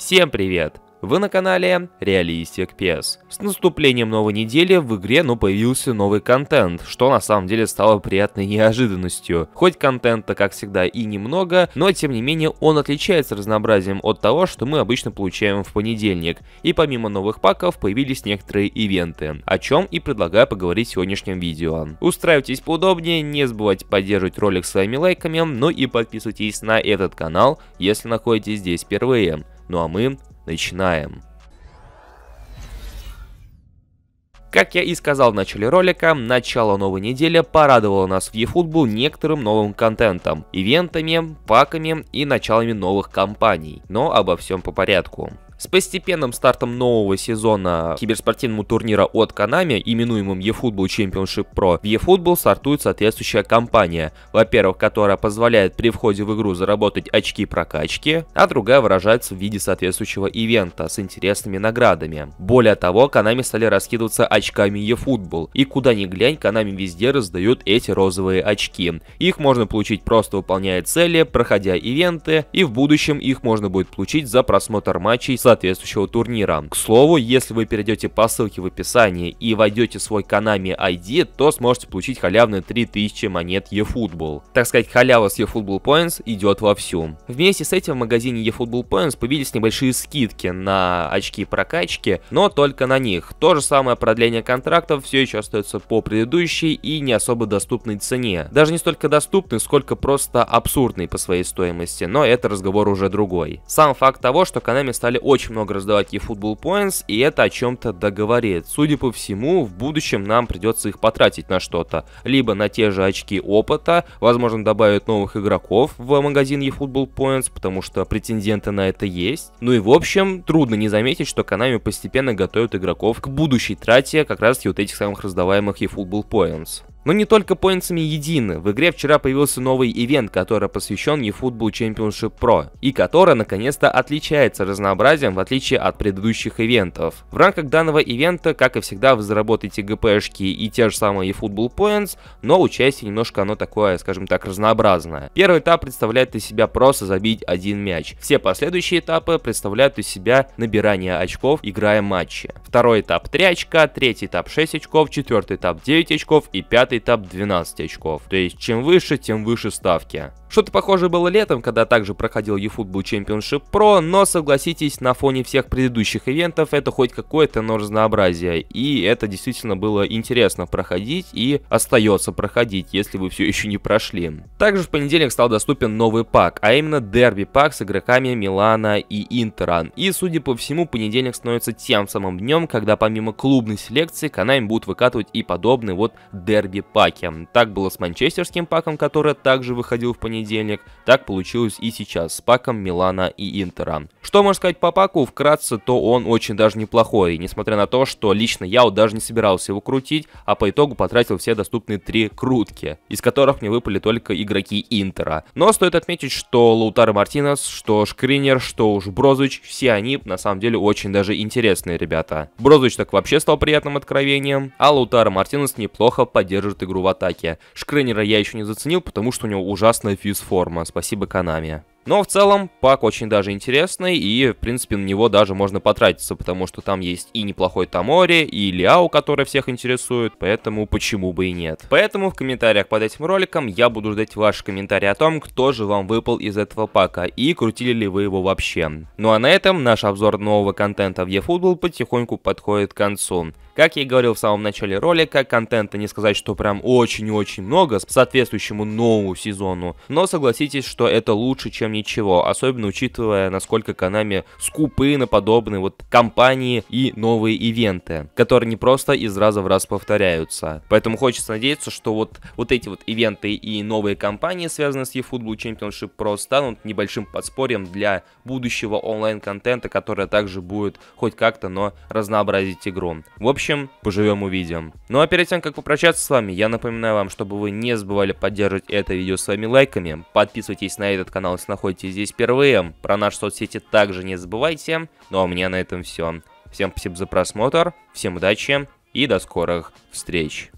Всем привет! Вы на канале Realistic PS. С наступлением новой недели в игре ну появился новый контент, что на самом деле стало приятной неожиданностью. Хоть контента, как всегда, и немного, но тем не менее он отличается разнообразием от того, что мы обычно получаем в понедельник. И помимо новых паков появились некоторые ивенты, о чем и предлагаю поговорить в сегодняшнем видео. Устраивайтесь поудобнее, не забывайте поддерживать ролик своими лайками, ну и подписывайтесь на этот канал, если находитесь здесь впервые. Ну а мы начинаем. Как я и сказал в начале ролика, начало новой недели порадовало нас в eFootball некоторым новым контентом, ивентами, паками и началами новых компаний. Но обо всем по порядку. С постепенным стартом нового сезона киберспортивного турнира от Konami, именуемым eFootball Championship Pro, в eFootball стартует соответствующая кампания, во-первых, которая позволяет при входе в игру заработать очки прокачки, а другая выражается в виде соответствующего ивента с интересными наградами. Более того, Konami стали раскидываться очками eFootball, и куда ни глянь, Konami везде раздают эти розовые очки. Их можно получить просто выполняя цели, проходя ивенты, и в будущем их можно будет получить за просмотр матчей со соответствующего турнира. К слову, если вы перейдете по ссылке в описании и войдете свой Konami ID, то сможете получить халявные 3000 монет eFootball. Так сказать, халява с eFootball Points идет вовсю. Вместе с этим в магазине eFootball Points появились небольшие скидки на очки прокачки, но только на них. То же самое продление контрактов все еще остается по предыдущей и не особо доступной цене. Даже не столько доступной, сколько просто абсурдной по своей стоимости, но это разговор уже другой. Сам факт того, что Konami стали очень очень много раздавать ей футбол Points, и это о чем-то договорит. Судя по всему, в будущем нам придется их потратить на что-то. Либо на те же очки опыта, возможно, добавят новых игроков в магазин eFootball Points, потому что претенденты на это есть. Ну и в общем, трудно не заметить, что Konami постепенно готовят игроков к будущей трате как раз вот этих самых раздаваемых eFootball Points. Но не только поинтсами едины, в игре вчера появился новый ивент, который посвящен eFootball Championship Pro, и который наконец-то отличается разнообразием в отличие от предыдущих ивентов. В рамках данного ивента, как и всегда, вы заработаете ГПшки и те же самые eFootball Points, но участие немножко оно такое, скажем так, разнообразное. Первый этап представляет из себя просто забить один мяч. Все последующие этапы представляют из себя набирание очков, играя матчи. Второй этап 3 очка, третий этап 6 очков, четвертый этап 9 очков и пятый 10 этап 12 очков. То есть чем выше, тем выше ставки. Что-то похожее было летом, когда также проходил eFootball Championship Pro, но согласитесь, на фоне всех предыдущих ивентов это хоть какое-то, но разнообразие. И это действительно было интересно проходить и остается проходить, если вы все еще не прошли. Также в понедельник стал доступен новый пак, а именно дерби пак с игроками Милана и Интера. И судя по всему, понедельник становится тем самым днем, когда помимо клубной селекции Канами будут выкатывать и подобные вот дерби паки. Так было с манчестерским паком, который также выходил в понедельник понедельник, так получилось и сейчас с паком Милана и Интера. Что можно сказать по паку? Вкратце, то он очень даже неплохой, несмотря на то, что лично я вот даже не собирался его крутить, а по итогу потратил все доступные три крутки, из которых мне выпали только игроки Интера. Но стоит отметить, что Лаутаро Мартинес, что Шкринер, что уж Брозович, все они на самом деле очень даже интересные ребята. Брозович так вообще стал приятным откровением, а Лаутаро Мартинес неплохо поддерживает игру в атаке. Шкринера я еще не заценил, потому что у него ужасная фигура фьюз-форма. Спасибо Канами. Но в целом пак очень даже интересный, и в принципе на него даже можно потратиться, потому что там есть и неплохой Тамори, и Лиау, который всех интересует, поэтому почему бы и нет. Поэтому в комментариях под этим роликом я буду ждать ваши комментарии о том, кто же вам выпал из этого пака, и крутили ли вы его вообще. Ну а на этом наш обзор нового контента в eFootball потихоньку подходит к концу. Как я и говорил в самом начале ролика, контента не сказать, что прям очень-очень много с соответствующему новому сезону, но согласитесь, что это лучше, чем ничего, особенно учитывая, насколько Konami скупы на подобные вот компании и новые ивенты, которые не просто из раза в раз повторяются. Поэтому хочется надеяться, что вот, вот эти вот ивенты и новые компании, связанные с eFootball Championship Pro, станут небольшим подспорьем для будущего онлайн-контента, которое также будет хоть как-то, но разнообразить игру. В общем, общем, поживем увидим. Ну а перед тем, как попрощаться с вами, я напоминаю вам, чтобы вы не забывали поддерживать это видео своими лайками, подписывайтесь на этот канал, если находитесь здесь впервые, про наши соцсети также не забывайте, ну а у меня на этом все. Всем спасибо за просмотр, всем удачи и до скорых встреч.